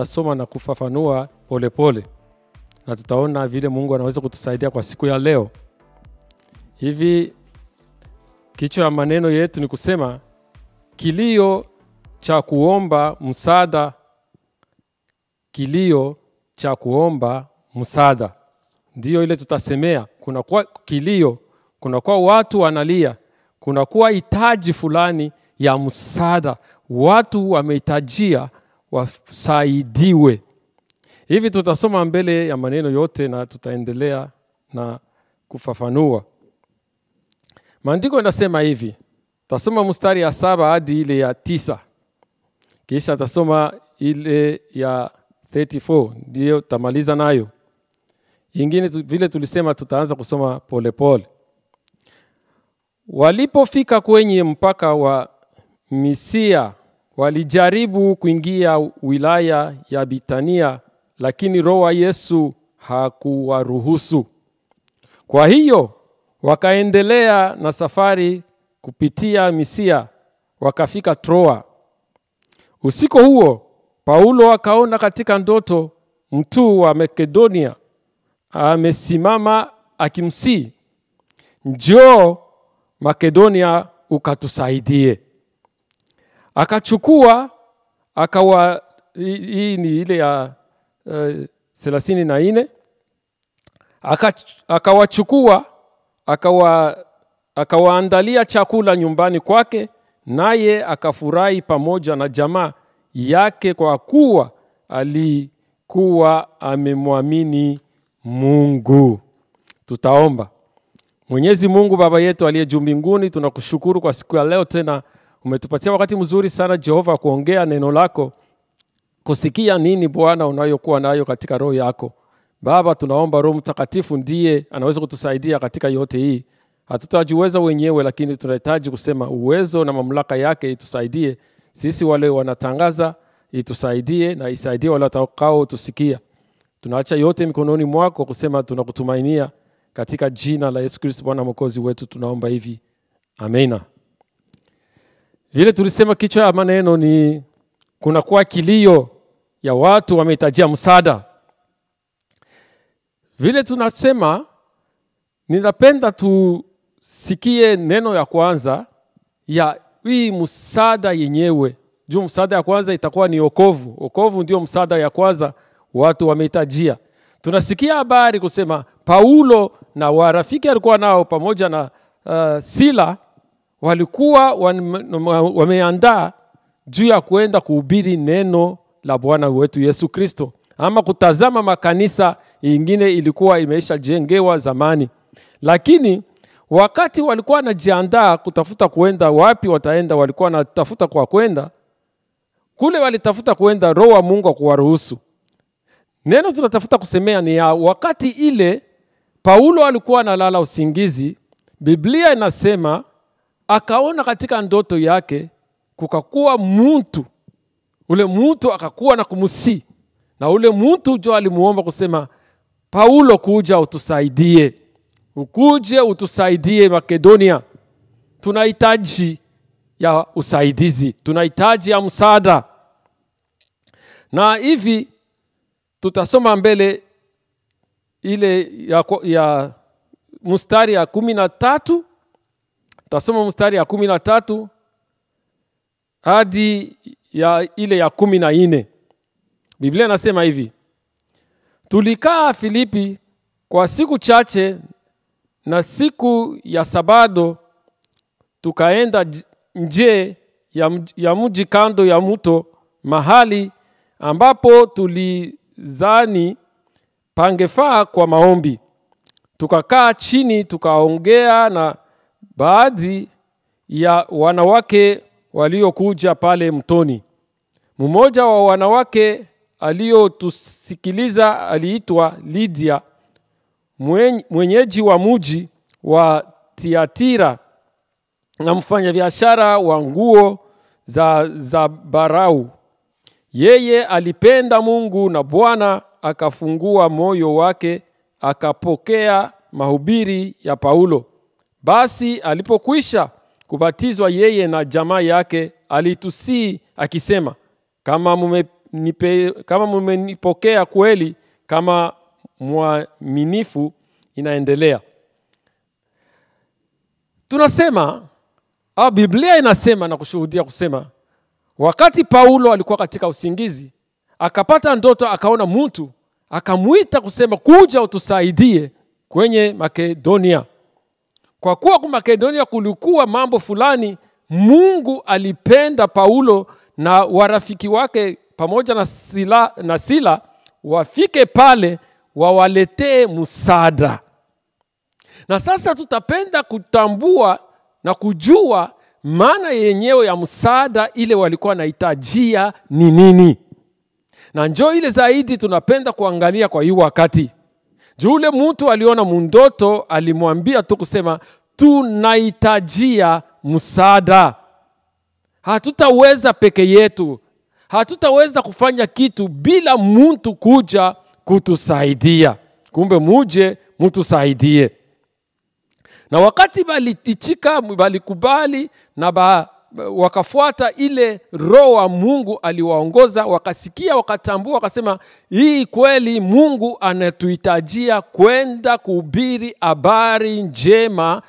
tutasoma na kufafanua polepole pole. na tutaona vile Mungu anaweza kutusaidia kwa siku ya leo. Hivi kichwa ya maneno yetu ni kusema kilio cha kuomba msaada, kilio cha kuomba msaada ndiyo ile tutasemea. Kunakuwa kilio, kunakuwa watu wanalia, kunakuwa hitaji fulani ya msaada, watu wamehitajia wasaidiwe. Hivi tutasoma mbele ya maneno yote na tutaendelea na kufafanua. Maandiko inasema hivi, tasoma mstari ya saba hadi ile ya tisa, kisha tasoma ile ya 34 ndiyo tamaliza nayo ingine. Vile tulisema tutaanza kusoma polepole pole. Walipofika kwenye mpaka wa Misia Walijaribu kuingia wilaya ya Bitania, lakini roho wa Yesu hakuwaruhusu. Kwa hiyo wakaendelea na safari kupitia Misia, wakafika Troa. Usiku huo Paulo akaona katika ndoto mtu wa Makedonia amesimama akimsii, njoo Makedonia ukatusaidie akachukua akawa hii ni ile ya eh, thelathini uh, na nne akawachukua akawa akawaandalia chakula nyumbani kwake naye akafurahi pamoja na jamaa yake kwa kuwa alikuwa amemwamini mungu tutaomba mwenyezi mungu baba yetu aliye juu mbinguni tunakushukuru kwa siku ya leo tena umetupatia wakati mzuri sana Jehova kuongea neno lako, kusikia nini Bwana unayokuwa nayo katika roho yako. Baba, tunaomba Roho Mtakatifu ndiye anaweza kutusaidia katika yote hii. Hatutajiweza wenyewe, lakini tunahitaji kusema uwezo na mamlaka yake itusaidie sisi wale wanatangaza, itusaidie na isaidie wale watakao tusikia. Tunaacha yote mikononi mwako, kusema tunakutumainia katika jina la Yesu Kristo, Bwana mwokozi wetu, tunaomba hivi, amina. Vile tulisema kichwa ya maneno ni kunakuwa kilio ya watu wamehitajia msaada. Vile tunasema, ninapenda tusikie neno ya kwanza ya hii msaada yenyewe, juu msaada ya kwanza itakuwa ni okovu. Okovu ndio msaada ya kwanza watu wamehitajia. Tunasikia habari kusema Paulo na warafiki alikuwa nao pamoja na uh, Sila walikuwa wameandaa juu ya kuenda kuhubiri neno la bwana wetu yesu kristo ama kutazama makanisa ingine ilikuwa imeisha jengewa zamani lakini wakati walikuwa wanajiandaa kutafuta kuenda wapi wataenda walikuwa wanatafuta kwa kwenda kule walitafuta kuenda roho wa mungu akuwaruhusu neno tunatafuta kusemea ni ya wakati ile paulo alikuwa analala usingizi biblia inasema akaona katika ndoto yake kukakuwa mtu ule mtu akakuwa na kumusi na ule mtu jo alimuomba kusema paulo kuja utusaidie ukuje utusaidie makedonia tunahitaji ya usaidizi tunahitaji ya msaada na hivi tutasoma mbele ile ya, ya mstari ya kumi na tatu tasoma mstari ya kumi na tatu hadi ya ile ya kumi na nne biblia inasema hivi tulikaa filipi kwa siku chache na siku ya sabado tukaenda nje ya, ya mji kando ya mto mahali ambapo tulizani pangefaa kwa maombi tukakaa chini tukaongea na baadhi ya wanawake waliokuja pale mtoni mmoja wa wanawake aliyotusikiliza aliitwa Lydia mwenyeji wa muji wa Tiatira na mfanyabiashara wa nguo za zabarau. Yeye alipenda Mungu na Bwana akafungua moyo wake akapokea mahubiri ya Paulo. Basi alipokwisha kubatizwa, yeye na jamaa yake alitusii akisema, kama mumenipe, kama mumenipokea kweli kama mwaminifu, inaendelea tunasema au Biblia inasema na kushuhudia kusema, wakati Paulo alikuwa katika usingizi akapata ndoto, akaona mtu akamwita kusema, kuja utusaidie kwenye Makedonia kwa kuwa ku makedonia kulikuwa mambo fulani mungu alipenda paulo na warafiki wake pamoja na sila, na sila wafike pale wawaletee msaada na sasa tutapenda kutambua na kujua maana yenyewe ya msaada ile walikuwa wanahitajia ni nini na njoo ile zaidi tunapenda kuangalia kwa hii wakati jule mtu aliona mundoto, alimwambia tu kusema tunahitajia msaada, hatutaweza peke yetu, hatutaweza kufanya kitu bila mtu kuja kutusaidia. Kumbe muje mutusaidie. Na wakati baliichika, balikubali na ba wakafuata ile roho wa mungu aliwaongoza wakasikia wakatambua wakasema hii kweli mungu anatuhitajia kwenda kuhubiri habari njema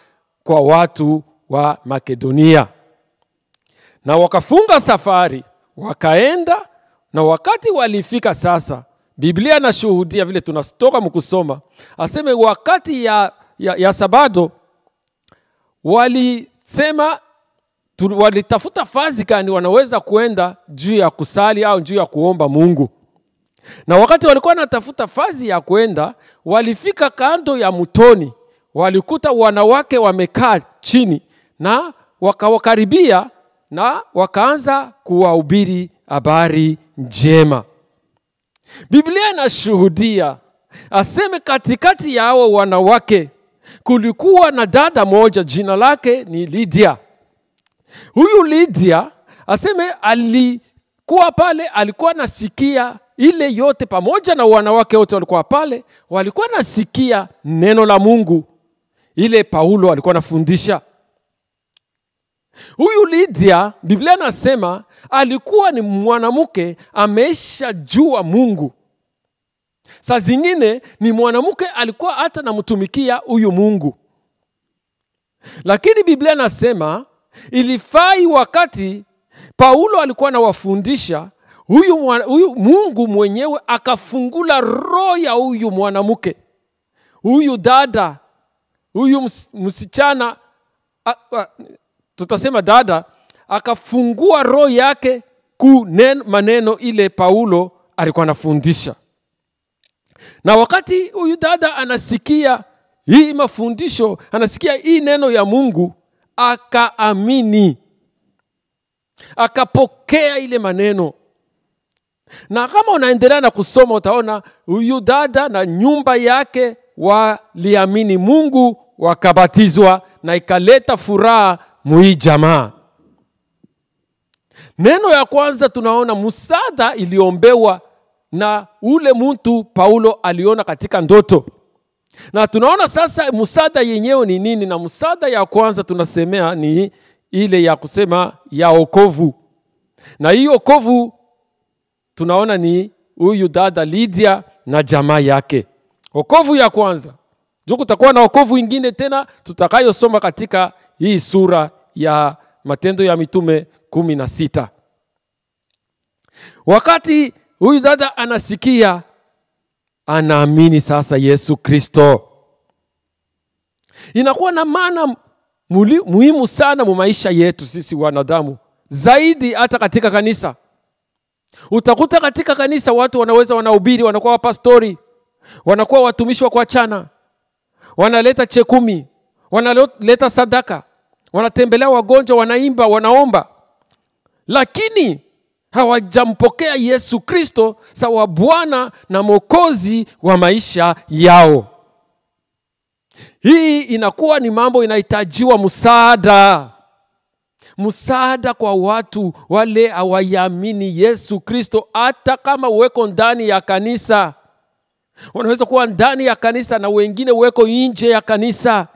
kwa watu wa makedonia na wakafunga safari wakaenda na wakati walifika sasa biblia inashuhudia vile tunatoka mkusoma aseme wakati ya, ya, ya sabado walisema walitafuta fazi gani wanaweza kuenda juu ya kusali au juu ya kuomba Mungu. Na wakati walikuwa wanatafuta fazi ya kwenda walifika kando ya mtoni, walikuta wanawake wamekaa chini na wakawakaribia na wakaanza kuwahubiri habari njema. Biblia inashuhudia aseme, katikati ya hao wanawake kulikuwa na dada moja, jina lake ni Lydia. Huyu Lydia aseme alikuwa pale, alikuwa nasikia ile yote, pamoja na wanawake wote walikuwa pale, walikuwa nasikia neno la Mungu ile Paulo alikuwa anafundisha. Huyu Lydia, Biblia nasema alikuwa ni mwanamke ameshajua Mungu. Saa zingine ni mwanamke alikuwa hata namtumikia huyu Mungu, lakini Biblia nasema ilifai wakati paulo alikuwa anawafundisha huyu, huyu mungu mwenyewe akafungula roho ya huyu mwanamke huyu dada huyu msichana a, a, tutasema dada akafungua roho yake ku maneno ile paulo alikuwa anafundisha na wakati huyu dada anasikia hii mafundisho anasikia hii neno ya mungu akaamini, akapokea ile maneno. Na kama unaendelea na kusoma, utaona huyu dada na nyumba yake waliamini Mungu, wakabatizwa na ikaleta furaha mui jamaa. Neno ya kwanza tunaona msaada iliombewa na ule mtu Paulo aliona katika ndoto na tunaona sasa musada yenyewe ni nini na musada ya kwanza tunasemea ni ile ya kusema ya okovu na hiyo okovu tunaona ni huyu dada lydia na jamaa yake okovu ya kwanza juu kutakuwa na okovu ingine tena tutakayosoma katika hii sura ya matendo ya mitume kumi na sita wakati huyu dada anasikia anaamini sasa yesu kristo inakuwa na maana muhimu sana mu maisha yetu sisi wanadamu zaidi hata katika kanisa utakuta katika kanisa watu wanaweza wanahubiri wanakuwa wapastori wanakuwa watumishi wa kuachana wanaleta chekumi wanaleta sadaka wanatembelea wagonjwa wanaimba wanaomba lakini hawajampokea yesu kristo sawa bwana na mwokozi wa maisha yao hii inakuwa ni mambo inahitajiwa msaada msaada kwa watu wale hawayamini yesu kristo hata kama weko ndani ya kanisa wanaweza kuwa ndani ya kanisa na wengine weko nje ya kanisa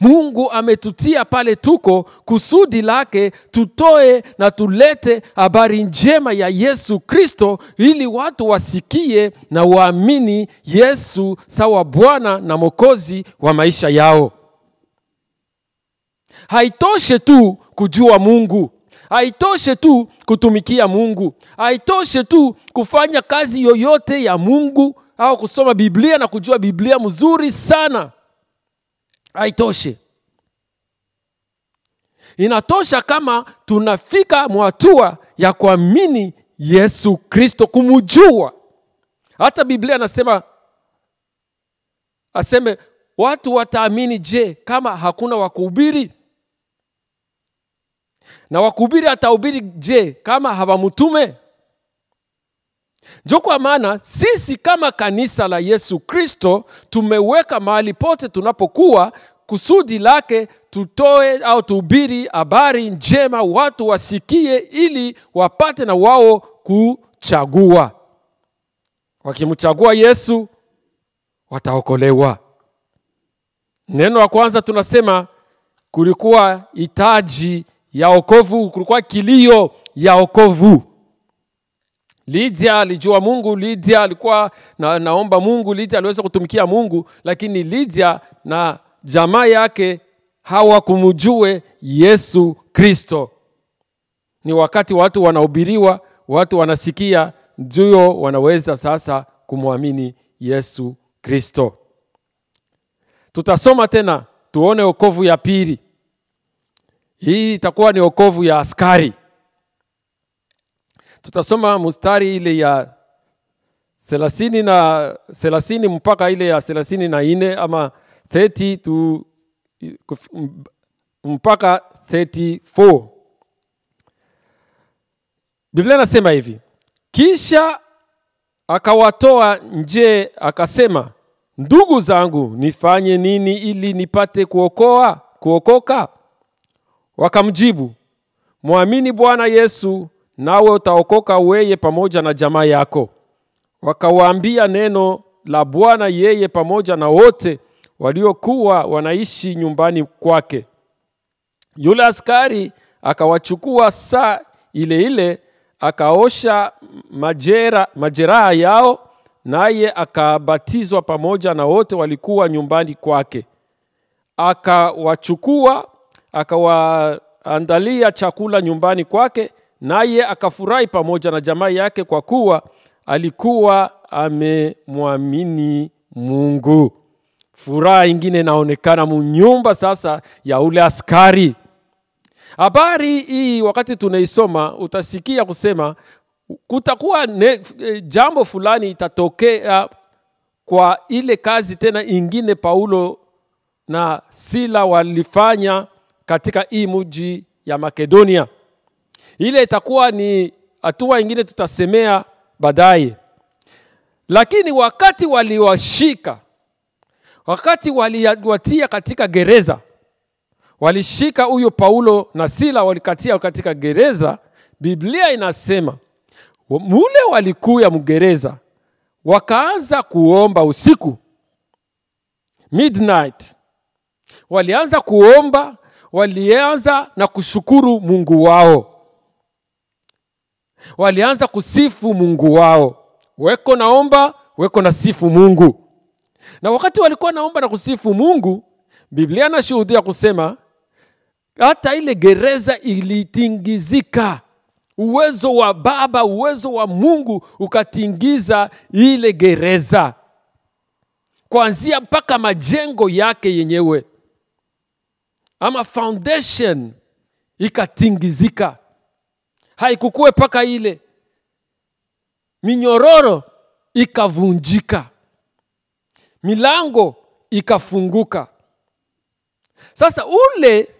mungu ametutia pale tuko kusudi lake tutoe na tulete habari njema ya yesu kristo ili watu wasikie na waamini yesu sawa bwana na mokozi wa maisha yao haitoshe tu kujua mungu haitoshe tu kutumikia mungu haitoshe tu kufanya kazi yoyote ya mungu au kusoma biblia na kujua biblia mzuri sana haitoshi inatosha kama tunafika mwatua ya kuamini yesu kristo kumujua hata biblia anasema aseme watu wataamini je kama hakuna wakuhubiri na wakuhubiri atahubiri je kama hawamutume njo kwa maana sisi kama kanisa la yesu kristo tumeweka mahali pote tunapokuwa kusudi lake tutoe au tuhubiri habari njema watu wasikie ili wapate na wao kuchagua wakimchagua yesu wataokolewa neno la kwanza tunasema kulikuwa hitaji ya okovu kulikuwa kilio ya okovu Lidia alijua Mungu, Lidia alikuwa na, naomba Mungu, Lidia aliweza kutumikia Mungu, lakini Lidia na jamaa yake hawakumjue Yesu Kristo. Ni wakati watu wanahubiriwa, watu wanasikia, ndio wanaweza sasa kumwamini Yesu Kristo. Tutasoma tena tuone okovu ya pili. Hii itakuwa ni okovu ya askari tutasoma mustari ile ya thelathini na thelathini mpaka ile ya thelathini na nne ama 30 mpaka 34 biblia nasema hivi kisha akawatoa nje akasema ndugu zangu nifanye nini ili nipate kuokoa kuokoka wakamjibu mwamini bwana yesu nawe utaokoka weye pamoja na jamaa yako wakawaambia neno la bwana yeye pamoja na wote waliokuwa wanaishi nyumbani kwake yule askari akawachukua saa ile ile akaosha majera, majeraha yao naye akabatizwa pamoja na wote walikuwa nyumbani kwake akawachukua akawaandalia chakula nyumbani kwake naye akafurahi pamoja na jamaa yake kwa kuwa alikuwa amemwamini mungu furaha ingine inaonekana munyumba sasa ya ule askari habari hii wakati tunaisoma utasikia kusema kutakuwa ne, e, jambo fulani itatokea kwa ile kazi tena ingine paulo na sila walifanya katika hii mji ya makedonia ile itakuwa ni hatua ingine tutasemea baadaye lakini wakati waliwashika wakati waliwatia katika gereza walishika huyo paulo na sila walikatia katika gereza biblia inasema mule walikuya mgereza wakaanza kuomba usiku midnight walianza kuomba walianza na kushukuru mungu wao walianza kusifu mungu wao weko naomba weko na sifu mungu na wakati walikuwa naomba na kusifu mungu biblia nashuhudia kusema hata ile gereza ilitingizika uwezo wa baba uwezo wa mungu ukatingiza ile gereza kuanzia mpaka majengo yake yenyewe ama foundation ikatingizika haikukue mpaka ile minyororo ikavunjika milango ikafunguka sasa ule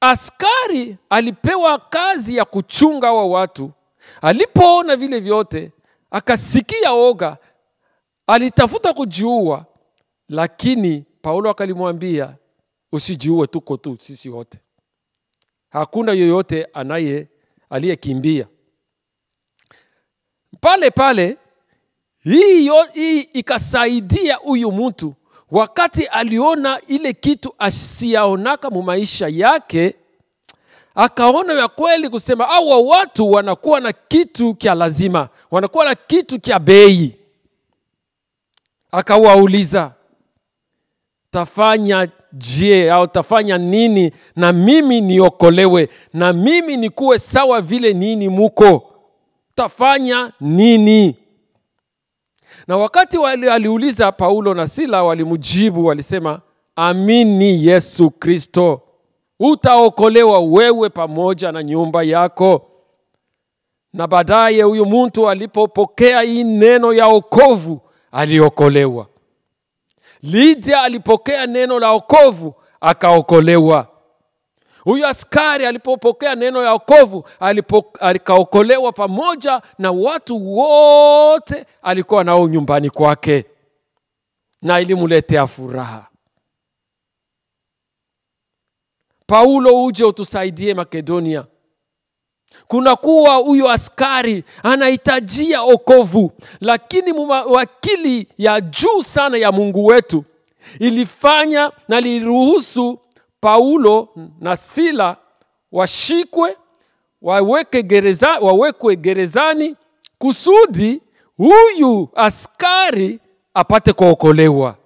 askari alipewa kazi ya kuchunga hawa watu alipoona vile vyote akasikia oga alitafuta kujiua lakini paulo akalimwambia usijiue tuko tu sisi wote hakuna yoyote anaye aliyekimbia pale pale hii, hii ikasaidia huyu mtu wakati aliona ile kitu asiyaonaka mu maisha yake akaona ya kweli kusema awa watu wanakuwa na kitu kya lazima wanakuwa na kitu kya bei akawauliza tafanya je au utafanya nini na mimi niokolewe na mimi nikuwe sawa vile nini muko tafanya nini na wakati wali, aliuliza paulo na sila walimjibu walisema amini yesu kristo utaokolewa wewe pamoja na nyumba yako na baadaye huyu mtu alipopokea hii neno ya okovu aliokolewa lidia alipokea neno la okovu akaokolewa huyu askari alipopokea neno ya okovu akaokolewa pamoja na watu wote alikuwa nao nyumbani kwake na ilimuletea furaha paulo uje utusaidie makedonia kuna kuwa huyo askari anahitajia okovu lakini wakili ya juu sana ya mungu wetu ilifanya na paulo na sila washikwe waweke gereza, wawekwe gerezani kusudi huyu askari apate kuokolewa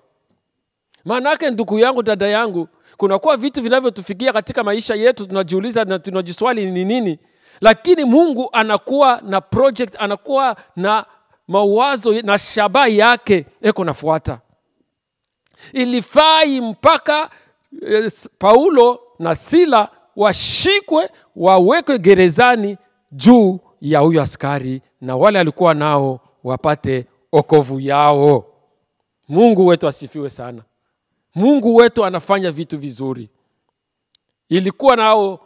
maanaake ndugu yangu dada yangu kunakuwa vitu vinavyotufikia katika maisha yetu tunajiuliza na tunajiswali ni nini lakini mungu anakuwa na project anakuwa na mawazo na shabaha yake eko nafuata ilifai mpaka eh, paulo na sila washikwe wawekwe gerezani juu ya huyo askari na wale alikuwa nao wapate okovu yao mungu wetu asifiwe sana mungu wetu anafanya vitu vizuri ilikuwa nao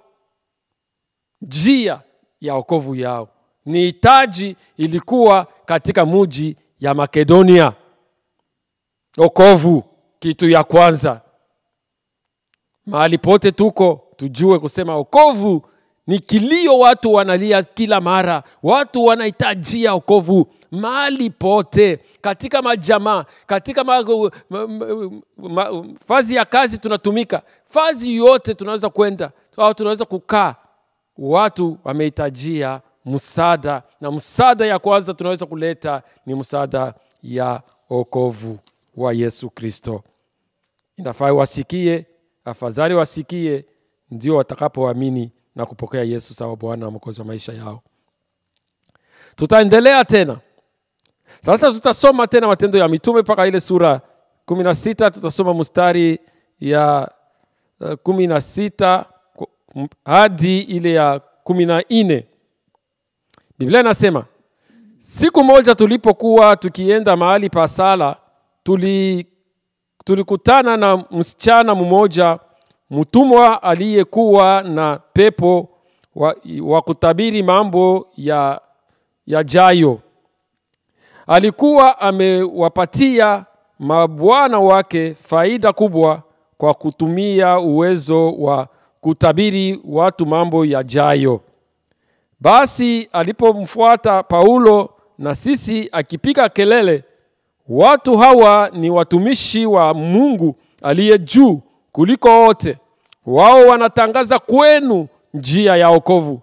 njia ya okovu yao. Ni hitaji ilikuwa katika muji ya Makedonia, okovu kitu ya kwanza. Mahali pote tuko tujue kusema okovu ni kilio, watu wanalia kila mara, watu wanahitajia okovu mahali pote, katika majamaa, katika ma, ma, ma, fazi ya kazi tunatumika, fazi yote tunaweza kwenda au tunaweza kukaa watu wamehitajia msaada, na msaada ya kwanza tunaweza kuleta ni msaada ya okovu wa Yesu Kristo. Inafaa wasikie, afadhali wasikie, ndio watakapoamini na kupokea Yesu sawa Bwana na mwokozi wa maisha yao. Tutaendelea tena sasa, tutasoma tena Matendo ya Mitume mpaka ile sura kumi na sita tutasoma mstari ya eh, kumi na sita hadi ile ya kumi na nne biblia inasema siku moja tulipokuwa tukienda mahali pa sala tuli tulikutana na msichana mmoja mtumwa aliyekuwa na pepo wa, wa kutabiri mambo ya yajayo alikuwa amewapatia mabwana wake faida kubwa kwa kutumia uwezo wa kutabiri watu mambo yajayo basi alipomfuata paulo na sisi akipiga kelele watu hawa ni watumishi wa mungu aliye juu kuliko wote wao wanatangaza kwenu njia ya okovu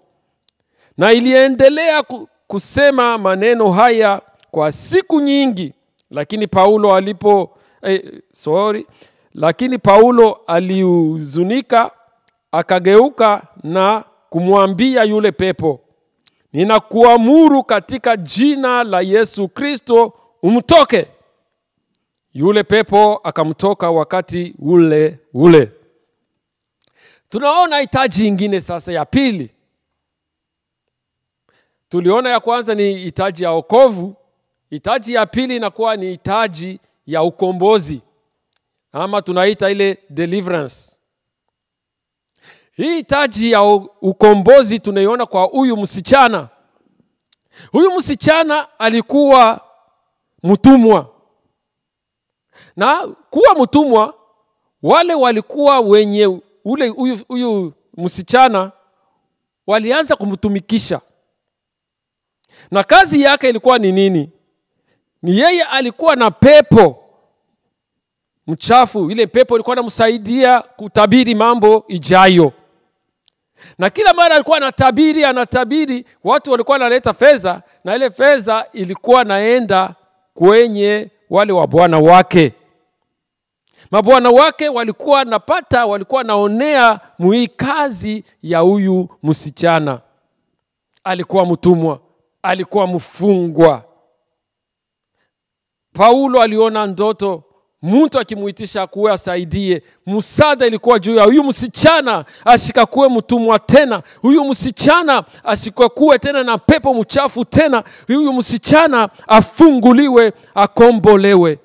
na iliendelea kusema maneno haya kwa siku nyingi lakini paulo alipo eh, sorry lakini paulo alihuzunika akageuka na kumwambia yule pepo ninakuamuru katika jina la yesu kristo umtoke yule pepo akamtoka wakati ule ule tunaona hitaji ingine sasa ya pili tuliona ya kwanza ni hitaji ya okovu hitaji ya pili inakuwa ni hitaji ya ukombozi ama tunaita ile deliverance hii taji ya ukombozi tunaiona kwa huyu msichana huyu msichana alikuwa mtumwa na kuwa mtumwa wale walikuwa wenye ule huyu, huyu msichana walianza kumtumikisha na kazi yake ilikuwa ni nini ni yeye alikuwa na pepo mchafu ile pepo ilikuwa namsaidia kutabiri mambo ijayo na kila mara alikuwa anatabiri anatabiri watu walikuwa wanaleta fedha na ile fedha ilikuwa naenda kwenye wale wa bwana wake mabwana wake walikuwa napata walikuwa naonea muhii kazi ya huyu msichana alikuwa mtumwa alikuwa mfungwa paulo aliona ndoto mtu akimuitisha akuwe asaidie msada ilikuwa juu ya huyu msichana ashikakuwe mtumwa tena huyu msichana ashikakuwe tena na pepo mchafu tena huyu msichana afunguliwe akombolewe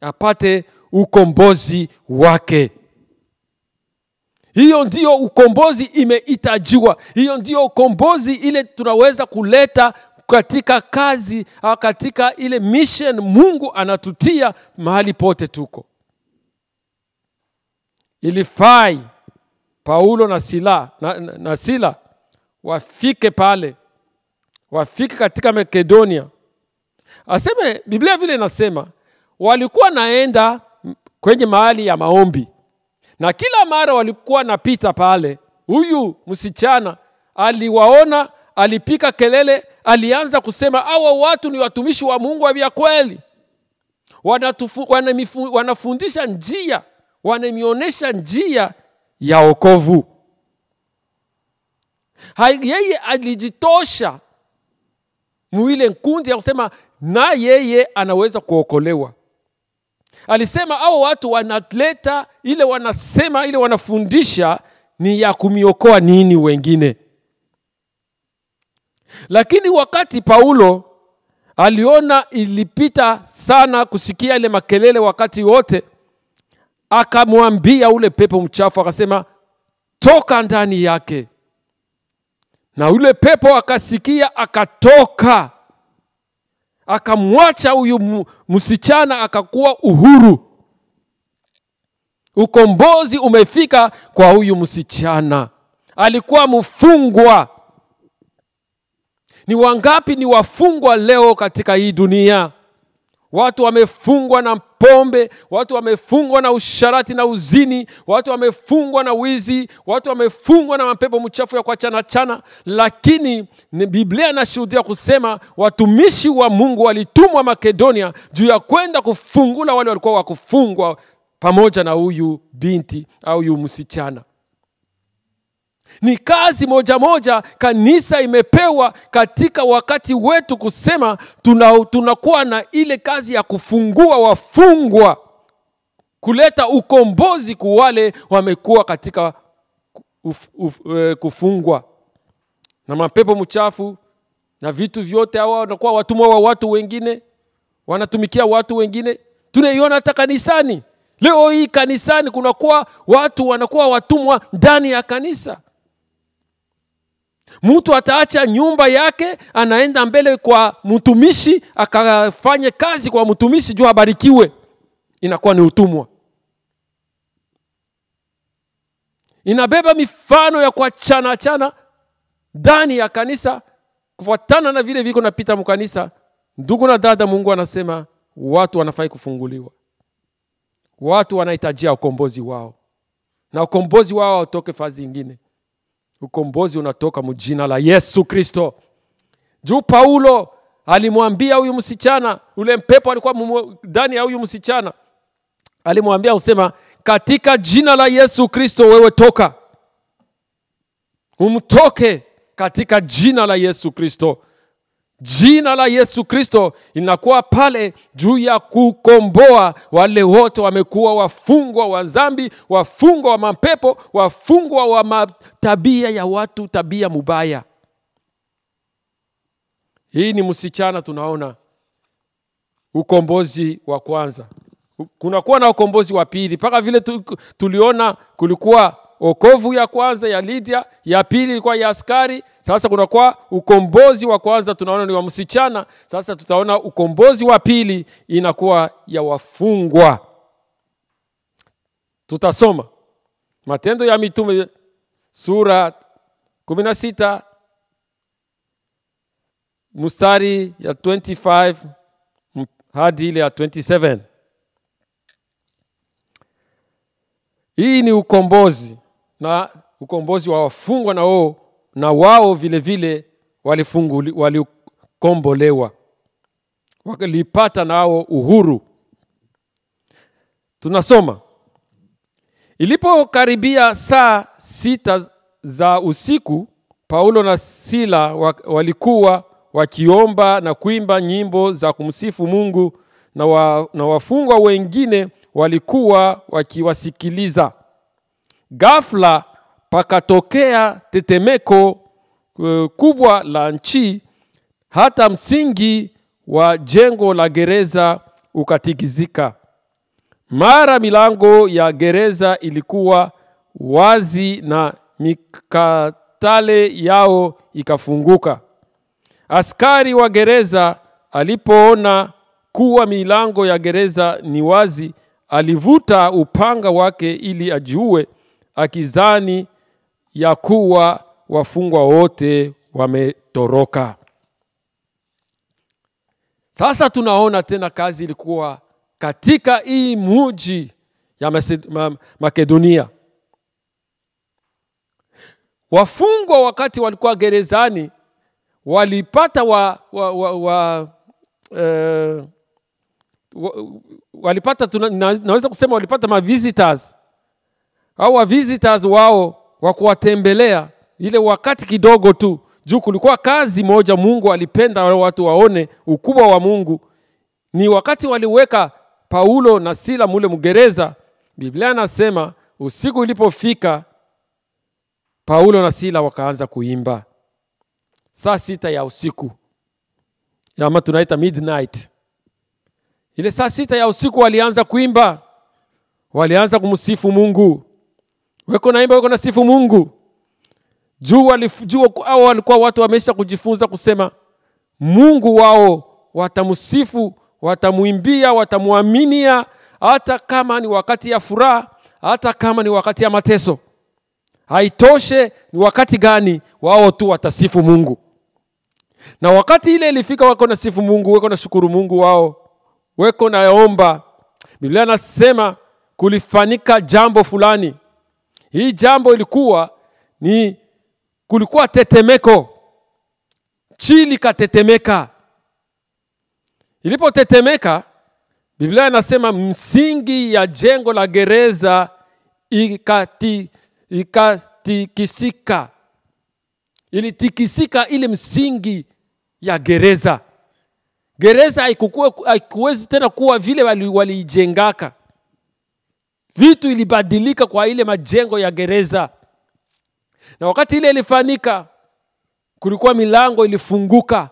apate ukombozi wake hiyo ndiyo ukombozi imehitajiwa hiyo ndiyo ukombozi ile tunaweza kuleta katika kazi au katika ile mission mungu anatutia mahali pote tuko ilifai paulo na sila na, na, na sila wafike pale wafike katika makedonia aseme biblia vile inasema walikuwa naenda kwenye mahali ya maombi na kila mara walikuwa napita pale huyu msichana aliwaona alipika kelele alianza kusema hawa watu ni watumishi wa mungu wa vya kweli wanafundisha njia wanamionyesha njia ya okovu yeye alijitosha mwile nkundi ya kusema na yeye anaweza kuokolewa alisema hao watu wanaleta ile wanasema ile wanafundisha ni ya kumiokoa nini wengine lakini wakati paulo aliona ilipita sana kusikia ile makelele wakati wote akamwambia ule pepo mchafu akasema toka ndani yake na ule pepo akasikia akatoka akamwacha huyu msichana akakuwa uhuru ukombozi umefika kwa huyu msichana alikuwa mfungwa ni wangapi ni wafungwa leo katika hii dunia watu wamefungwa na pombe watu wamefungwa na usharati na uzini watu wamefungwa na wizi watu wamefungwa na mapepo mchafu ya kuachana chana lakini biblia inashuhudia kusema watumishi wa mungu walitumwa makedonia juu ya kwenda kufungula wale walikuwa wakufungwa pamoja na huyu binti au huyu msichana ni kazi moja moja kanisa imepewa katika wakati wetu kusema tuna, tunakuwa na ile kazi ya kufungua wafungwa kuleta ukombozi ku wale wamekuwa katika uf, uf, uh, kufungwa na mapepo mchafu na vitu vyote hawa wanakuwa watumwa wa watu wengine wanatumikia watu wengine tunaiona hata kanisani leo hii kanisani kunakuwa watu wanakuwa watumwa ndani ya kanisa mtu ataacha nyumba yake anaenda mbele kwa mtumishi akafanye kazi kwa mtumishi juu abarikiwe inakuwa ni utumwa inabeba mifano ya kuachana chana ndani ya kanisa kufuatana na vile viko napita mkanisa ndugu na dada mungu anasema watu wanafai kufunguliwa watu wanahitajia ukombozi wao na ukombozi wao hautoke fazi ingine ukombozi unatoka mjina la yesu kristo juu paulo alimwambia huyu msichana ule mpepo alikuwa ndani ya huyu msichana alimwambia usema katika jina la yesu kristo wewe toka umtoke katika jina la yesu kristo Jina la Yesu Kristo linakuwa pale juu ya kukomboa wale wote wamekuwa wafungwa wa dhambi, wafungwa wa mapepo, wafungwa wa matabia ya watu, tabia mubaya. Hii ni msichana, tunaona ukombozi wa kwanza, kunakuwa na ukombozi wa pili, mpaka vile tuliona kulikuwa okovu ya kwanza ya lidia ya pili ilikuwa ya askari sasa kunakuwa ukombozi wa kwanza tunaona ni wa msichana sasa tutaona ukombozi wa pili inakuwa ya wafungwa tutasoma matendo ya mitume sura 16 mstari ya 25 hadi ile ya 27 hii ni ukombozi na ukombozi wa wafungwa na wao na wao vile vile walikombolewa walipata nao uhuru tunasoma ilipokaribia saa sita za usiku paulo na sila walikuwa wakiomba na kuimba nyimbo za kumsifu mungu na, wa, na wafungwa wengine walikuwa wakiwasikiliza Ghafla pakatokea tetemeko eh, kubwa la nchi, hata msingi wa jengo la gereza ukatigizika Mara milango ya gereza ilikuwa wazi na mikatale yao ikafunguka. Askari wa gereza alipoona kuwa milango ya gereza ni wazi, alivuta upanga wake ili ajiue, akizani ya kuwa wafungwa wote wametoroka sasa tunaona tena kazi ilikuwa katika hii muji ya makedonia wafungwa wakati walikuwa gerezani walipata wa, wa, wa, wa, uh, wa walipata tuna, naweza kusema walipata ma visitors au visitors wao wa kuwatembelea ile wakati kidogo tu, juu kulikuwa kazi moja Mungu alipenda wale watu waone ukubwa wa Mungu. Ni wakati waliweka Paulo na Sila mule mgereza. Biblia nasema usiku ilipofika, Paulo na Sila wakaanza kuimba saa sita ya usiku ama tunaita midnight. Ile saa sita ya usiku walianza kuimba, walianza kumsifu Mungu weko naimba weko na sifu mungu juu walijua au walikuwa watu wameisha kujifunza kusema mungu wao watamsifu watamwimbia watamwaminia hata kama ni wakati ya furaha hata kama ni wakati ya mateso haitoshe ni wakati gani wao tu watasifu mungu na wakati ile ilifika wako na sifu mungu weko na shukuru mungu wao weko naomba biblia anasema kulifanyika jambo fulani hii jambo ilikuwa ni kulikuwa tetemeko, nchi likatetemeka. Ilipotetemeka, Biblia inasema msingi ya jengo la gereza ikati, ikatikisika, ilitikisika ile msingi ya gereza. Gereza haikuwezi tena kuwa vile waliijengaka wali vitu ilibadilika kwa ile majengo ya gereza na wakati ile ilifanyika kulikuwa milango ilifunguka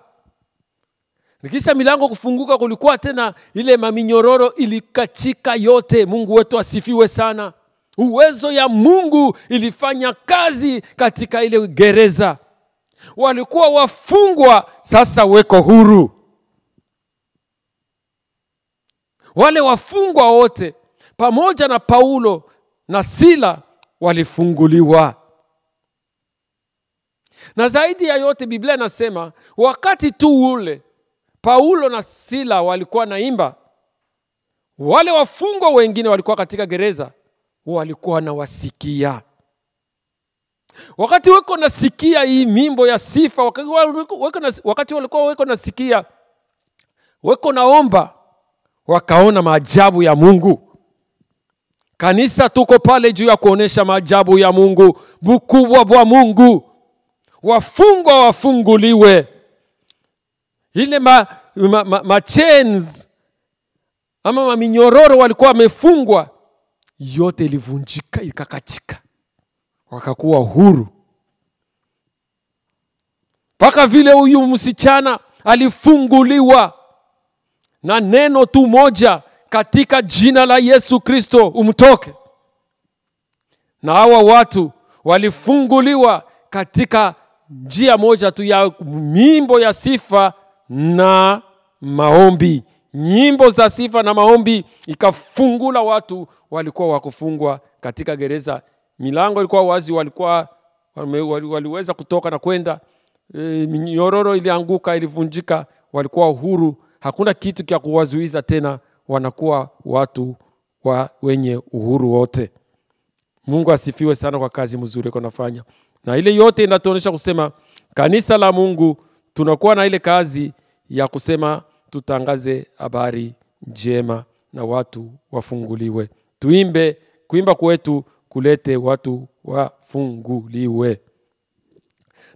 nikisha milango kufunguka kulikuwa tena ile maminyororo ilikachika yote mungu wetu asifiwe sana uwezo ya mungu ilifanya kazi katika ile gereza walikuwa wafungwa sasa weko huru wale wafungwa wote pamoja na Paulo na Sila walifunguliwa. Na zaidi ya yote, Biblia inasema wakati tu ule Paulo na Sila walikuwa naimba, wale wafungwa wengine walikuwa katika gereza walikuwa wasikia Wakati weko nasikia hii mimbo ya sifa, wakati walikuwa weko nasikia, weko naomba, wakaona maajabu ya Mungu. Kanisa tuko pale juu ya kuonesha maajabu ya Mungu, bukubwa bwa Mungu. Wafungwa wafunguliwe, ile ma, ma, ma, ma chains ama maminyororo walikuwa wamefungwa, yote ilivunjika ikakachika, wakakuwa huru, mpaka vile huyu msichana alifunguliwa na neno tu moja katika jina la Yesu Kristo umtoke. Na hawa watu walifunguliwa katika njia moja tu ya mimbo ya sifa na maombi nyimbo za sifa na maombi ikafungula watu walikuwa wakufungwa katika gereza milango ilikuwa wazi walikuwa waliweza kutoka na kwenda e, minyororo ilianguka ilivunjika walikuwa uhuru hakuna kitu kya kuwazuiza tena wanakuwa watu wa wenye uhuru wote mungu asifiwe sana kwa kazi mzuri konafanya na ile yote inatuonyesha kusema kanisa la mungu tunakuwa na ile kazi ya kusema tutangaze habari njema na watu wafunguliwe tuimbe kuimba kwetu kulete watu wafunguliwe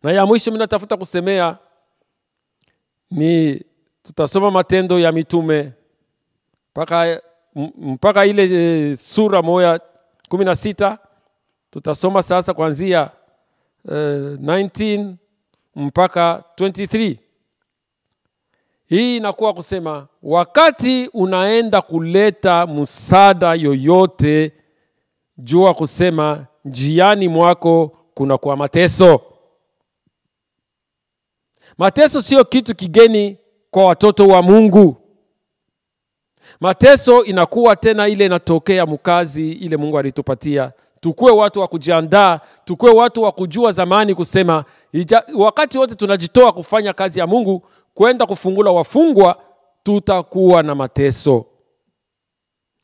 na ya mwisho minatafuta kusemea ni tutasoma matendo ya mitume mpaka mpaka ile e, sura moya kumi na sita tutasoma sasa kuanzia uh, 19 mpaka 23 hii inakuwa kusema wakati unaenda kuleta msada yoyote jua kusema njiani mwako kuna kwa mateso mateso sio kitu kigeni kwa watoto wa mungu mateso inakuwa tena ile inatokea mkazi ile mungu alitupatia tukuwe watu wa kujiandaa tukuwe watu wa kujua zamani kusema ija, wakati wote tunajitoa kufanya kazi ya mungu kwenda kufungula wafungwa tutakuwa na mateso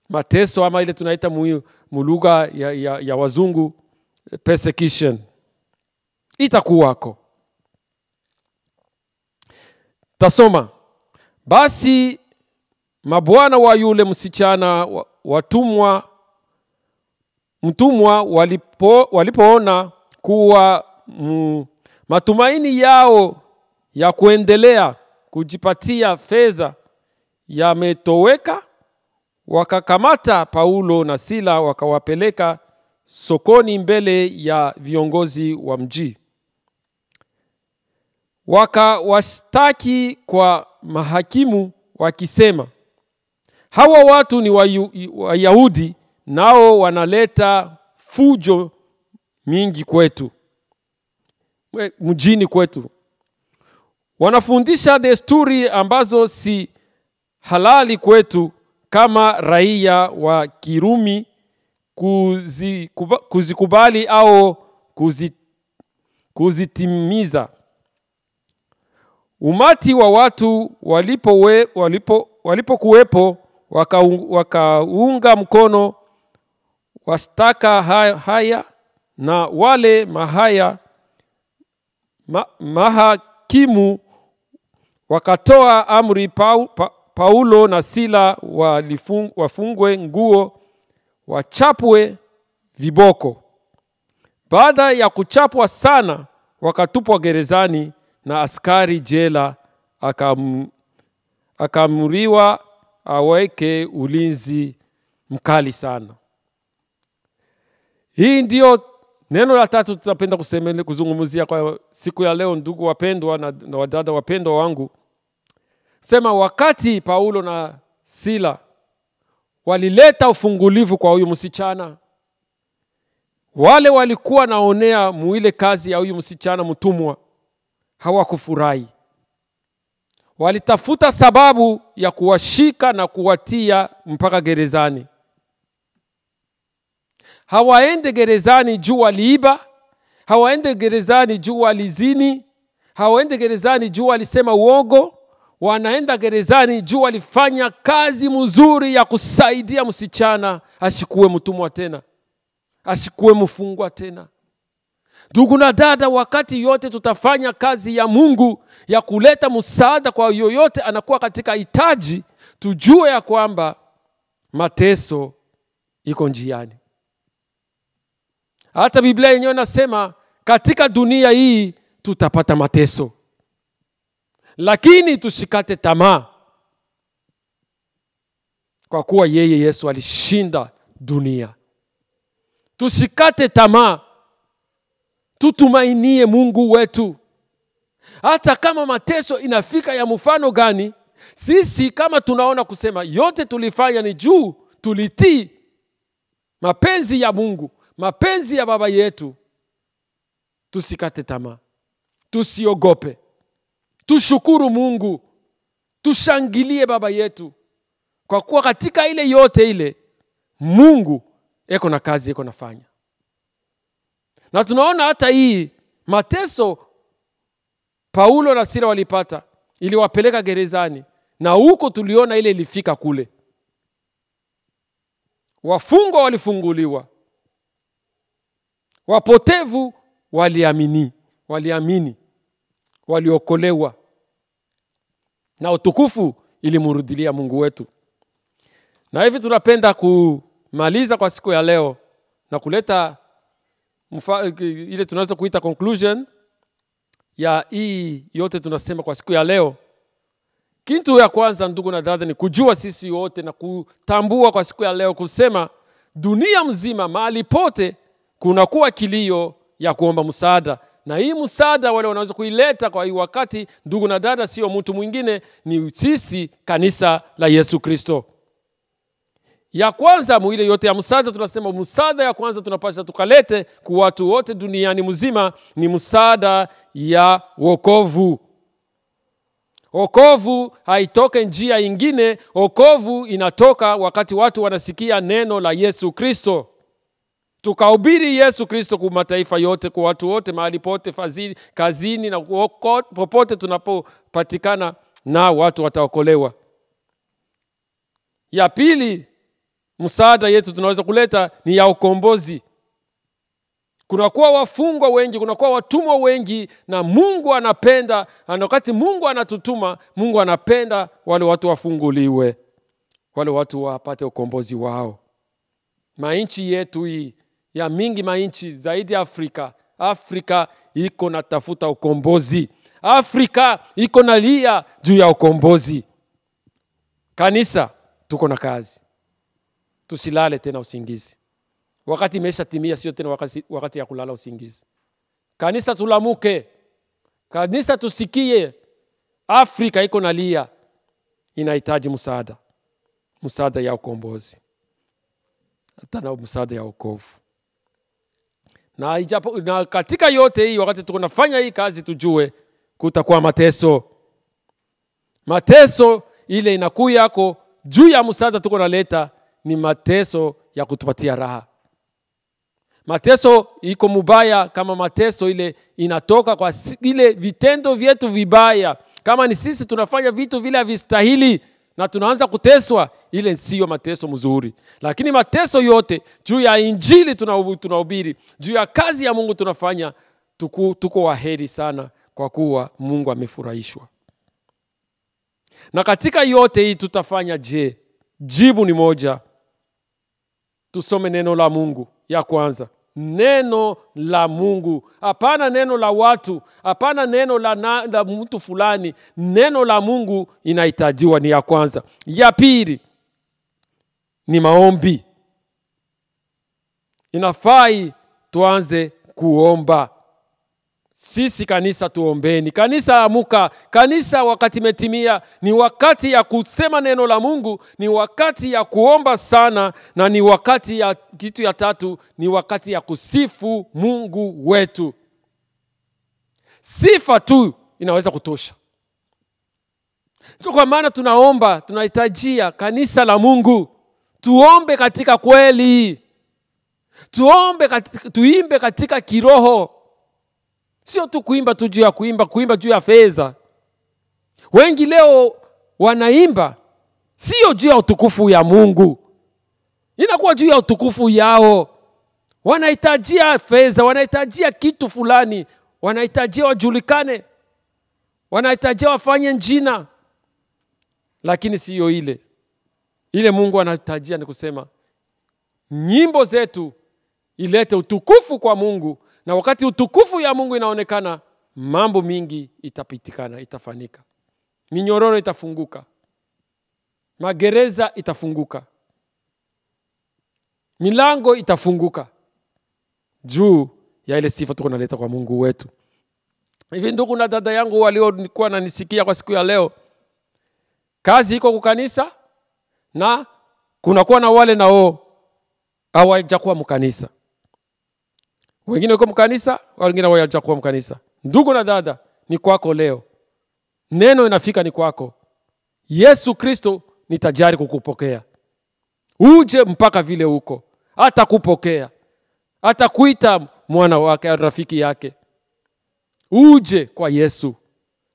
mateso ama ile tunaita mulugha ya, ya, ya wazungu persecution itakuwako tasoma basi mabwana wa yule msichana watumwa mtumwa walipo, walipoona kuwa mm, matumaini yao ya kuendelea kujipatia fedha yametoweka wakakamata paulo na sila wakawapeleka sokoni mbele ya viongozi wa mji wakawashtaki kwa mahakimu wakisema hawa watu ni wayahudi nao wanaleta fujo mingi kwetu mjini kwetu wanafundisha desturi ambazo si halali kwetu kama raia wa kirumi kuzikubali au kuzitimiza umati wa watu walipokuwepo walipo, walipo wakaunga waka mkono wastaka haya, haya na wale mahaya ma, mahakimu wakatoa amri Pau, pa, Paulo na Sila walifung, wafungwe nguo wachapwe viboko. Baada ya kuchapwa sana, wakatupwa gerezani na askari jela akam, akamuriwa aweke ulinzi mkali sana. Hii ndiyo neno la tatu tutapenda kuseme, kuzungumzia kwa siku ya leo. Ndugu wapendwa na, na wadada wapendwa wangu, sema wakati Paulo na Sila walileta ufungulivu kwa huyu msichana, wale walikuwa naonea muile kazi ya huyu msichana mtumwa hawakufurahi walitafuta sababu ya kuwashika na kuwatia mpaka gerezani hawaende gerezani juu waliiba hawaende gerezani juu walizini hawaende gerezani juu walisema uongo wanaenda gerezani juu walifanya kazi mzuri ya kusaidia msichana asikuwe mtumwa tena asikuwe mfungwa tena Ndugu na dada, wakati yote tutafanya kazi ya Mungu ya kuleta msaada kwa yoyote anakuwa katika hitaji, tujue ya kwamba mateso iko njiani. Hata Biblia yenyewe inasema katika dunia hii tutapata mateso, lakini tusikate tamaa, kwa kuwa yeye Yesu alishinda dunia. Tusikate tamaa tutumainie mungu wetu hata kama mateso inafika ya mfano gani sisi kama tunaona kusema yote tulifanya ni juu tulitii mapenzi ya mungu mapenzi ya baba yetu tusikate tamaa tusiogope tushukuru mungu tushangilie baba yetu kwa kuwa katika ile yote ile mungu eko na kazi eko nafanya na tunaona hata hii mateso paulo na sila walipata iliwapeleka gerezani na huko tuliona ile ilifika kule wafungwa walifunguliwa wapotevu waliamini waliamini waliokolewa na utukufu ilimrudilia mungu wetu na hivi tunapenda kumaliza kwa siku ya leo na kuleta mfa, ile tunaweza kuita conclusion ya hii yote tunasema kwa siku ya leo kitu ya kwanza ndugu na dada ni kujua sisi wote na kutambua kwa siku ya leo kusema dunia mzima mahali pote kunakuwa kilio ya kuomba msaada na hii msaada wale wanaweza kuileta kwa hii wakati ndugu na dada sio mtu mwingine ni sisi kanisa la yesu kristo ya kwanza mwile yote ya msaada tunasema msaada ya kwanza tunapasha tukalete kwa watu wote duniani mzima ni msaada ya wokovu okovu haitoke njia ingine okovu inatoka wakati watu wanasikia neno la yesu kristo tukahubiri yesu kristo kwa mataifa yote kwa watu wote mahali pote fazili, kazini na popote tunapopatikana na watu wataokolewa ya pili msaada yetu tunaweza kuleta ni ya ukombozi kunakuwa wafungwa wengi kunakuwa watumwa wengi na mungu anapenda na wakati mungu anatutuma mungu anapenda wale watu wafunguliwe wale watu wapate ukombozi wao manchi yetu hii ya mingi manchi zaidi afrika afrika iko na tafuta ukombozi afrika iko na lia juu ya ukombozi kanisa tuko na kazi tusilale tena usingizi wakati timia sio tena wakati, wakati ya kulala usingizi kanisa tulamuke kanisa tusikie afrika iko nalia inahitaji msaada msaada ya ukombozi hata na msaada ya ukovu na, ijapo, na katika yote hii wakati tunafanya hii kazi tujue kutakuwa mateso mateso ile yako juu ya msaada tuko naleta ni mateso ya kutupatia raha mateso iko mubaya kama mateso ile inatoka kwa ile vitendo vyetu vibaya kama ni sisi tunafanya vitu vile havistahili na tunaanza kuteswa ile siyo mateso mzuri lakini mateso yote juu ya injili tunahubiri juu ya kazi ya mungu tunafanya tuku, tuko waheri sana kwa kuwa mungu amefurahishwa na katika yote hii tutafanya je jibu ni moja tusome neno la mungu ya kwanza neno la mungu hapana neno la watu hapana neno la, na, la mtu fulani neno la mungu inahitajiwa ni ya kwanza ya pili ni maombi inafai tuanze kuomba sisi kanisa tuombeni, kanisa amuka, kanisa wakati imetimia, ni wakati ya kusema neno la Mungu, ni wakati ya kuomba sana, na ni wakati ya kitu ya tatu, ni wakati ya kusifu Mungu wetu. Sifa tu inaweza kutosha. Ndio kwa maana tunaomba, tunahitajia kanisa la Mungu, tuombe katika kweli, tuombe katika, tuimbe katika kiroho sio tu kuimba tu juu ya kuimba kuimba juu ya fedha wengi leo wanaimba sio juu ya utukufu ya mungu inakuwa juu ya utukufu yao wanahitajia fedha wanahitajia kitu fulani wanahitajia wajulikane wanahitajia wafanye njina lakini siyo ile ile mungu anahitajia ni kusema nyimbo zetu ilete utukufu kwa mungu na wakati utukufu ya mungu inaonekana mambo mingi itapitikana itafanyika minyororo itafunguka magereza itafunguka milango itafunguka juu ya ile sifa tuko naleta kwa mungu wetu hivi ndugu na dada yangu waliokuwa nanisikia kwa siku ya leo kazi iko kukanisa na kunakuwa na wale nao hawajakuwa mkanisa wengine wako mkanisa, wengine hawajakuwa mkanisa. Ndugu na dada, ni kwako leo, neno inafika ni kwako. Yesu Kristo ni tajari kukupokea, uje mpaka vile uko, atakupokea, atakuita mwana wake, rafiki yake. Uje kwa Yesu,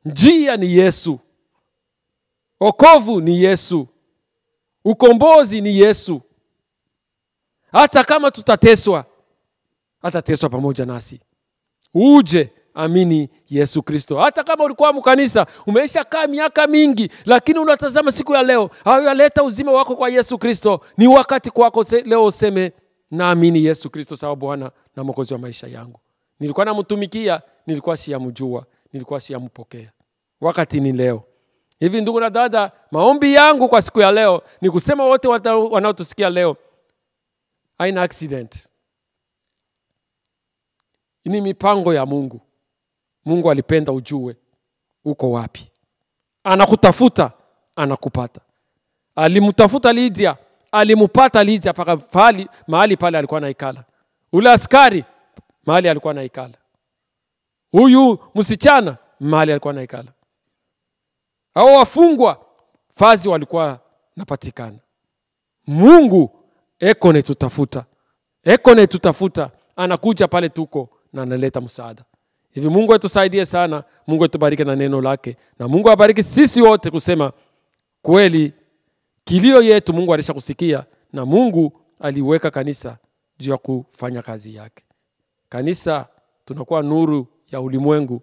njia ni Yesu, okovu ni Yesu, ukombozi ni Yesu. Hata kama tutateswa hatateswa pamoja nasi uje amini yesu kristo hata kama ulikuwa mkanisa umeisha kaa miaka mingi lakini unatazama siku ya leo ayaleta uzima wako kwa yesu kristo ni wakati kwako leo useme naamini yesu kristo sawa bwana na mwokozi wa maisha yangu nilikuwa namtumikia nilikuwa siyamjua nilikuwa siyampokea wakati ni leo hivi ndugu na dada maombi yangu kwa siku ya leo ni kusema wote wanaotusikia leo aina accident ni mipango ya mungu mungu alipenda ujue uko wapi anakutafuta anakupata alimtafuta lidia alimpata lidia paka fali, mahali pale alikuwa naikala ule askari mahali alikuwa naikala huyu msichana mahali alikuwa naikala hao wafungwa fazi walikuwa napatikana mungu eko netutafuta eko netutafuta anakuja pale tuko na analeta msaada hivi mungu atusaidie sana mungu atubariki na neno lake na mungu abariki sisi wote kusema kweli kilio yetu mungu alisha kusikia na mungu aliweka kanisa juu ya kufanya kazi yake kanisa tunakuwa nuru ya ulimwengu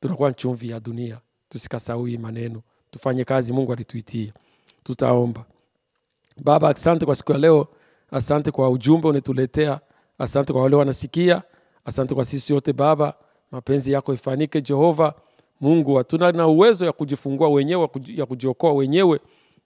tunakuwa chumvi ya dunia tusikasahau hii maneno tufanye kazi mungu alituitia tutaomba baba asante kwa siku ya leo asante kwa ujumbe unetuletea asante kwa wale wanasikia Asante kwa sisi yote Baba, mapenzi yako ifanike Jehova Mungu, hatuna na uwezo ya kujifungua wenyewe ya kujiokoa wenyewe,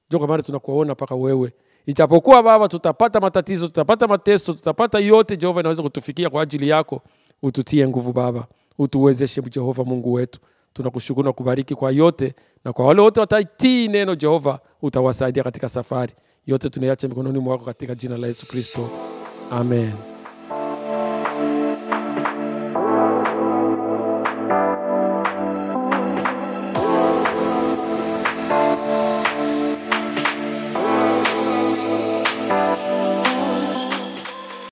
ndio kwa maana tunakuona mpaka wewe. Ijapokuwa Baba tutapata matatizo, tutapata mateso, tutapata yote, Jehova inaweza kutufikia kwa ajili yako. Ututie nguvu Baba, utuwezeshe Jehova Mungu wetu. Tunakushukuru na kubariki kwa yote, na kwa wale wote watatii neno, Jehova utawasaidia katika safari yote. Tunaiacha mikononi mwako katika jina la Yesu Kristo, amen.